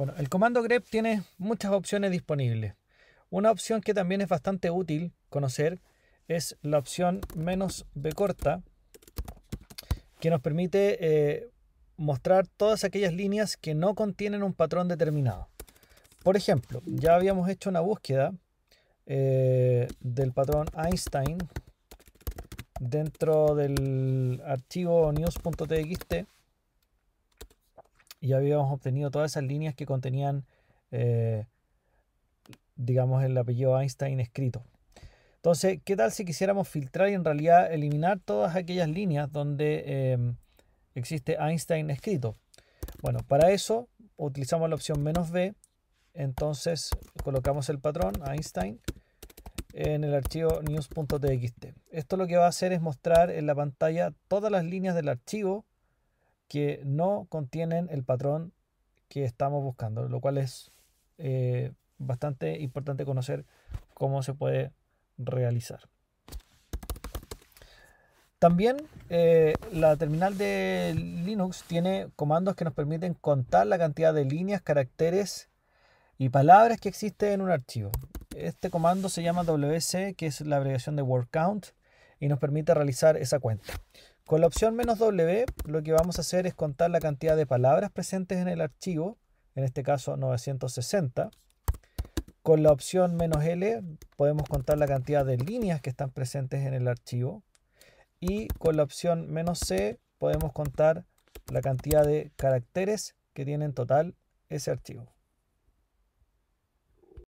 Bueno, el comando grep tiene muchas opciones disponibles. Una opción que también es bastante útil conocer es la opción menos B corta, que nos permite eh, mostrar todas aquellas líneas que no contienen un patrón determinado. Por ejemplo, ya habíamos hecho una búsqueda eh, del patrón Einstein dentro del archivo news.txt y habíamos obtenido todas esas líneas que contenían, eh, digamos, el apellido Einstein escrito. Entonces, ¿qué tal si quisiéramos filtrar y en realidad eliminar todas aquellas líneas donde em, existe Einstein escrito? Bueno, para eso utilizamos la opción menos B, entonces colocamos el patrón Einstein en el archivo news.txt. Esto lo que va a hacer es mostrar en la pantalla todas las líneas del archivo que no contienen el patrón que estamos buscando, lo cual es eh, bastante importante conocer cómo se puede realizar. También eh, la terminal de Linux tiene comandos que nos permiten contar la cantidad de líneas, caracteres y palabras que existen en un archivo. Este comando se llama WC, que es la abreviación de word count, y nos permite realizar esa cuenta. Con la opción menos "-w", lo que vamos a hacer es contar la cantidad de palabras presentes en el archivo, en este caso 960. Con la opción menos "-l", podemos contar la cantidad de líneas que están presentes en el archivo. Y con la opción menos "-c", podemos contar la cantidad de caracteres que tiene en total ese archivo.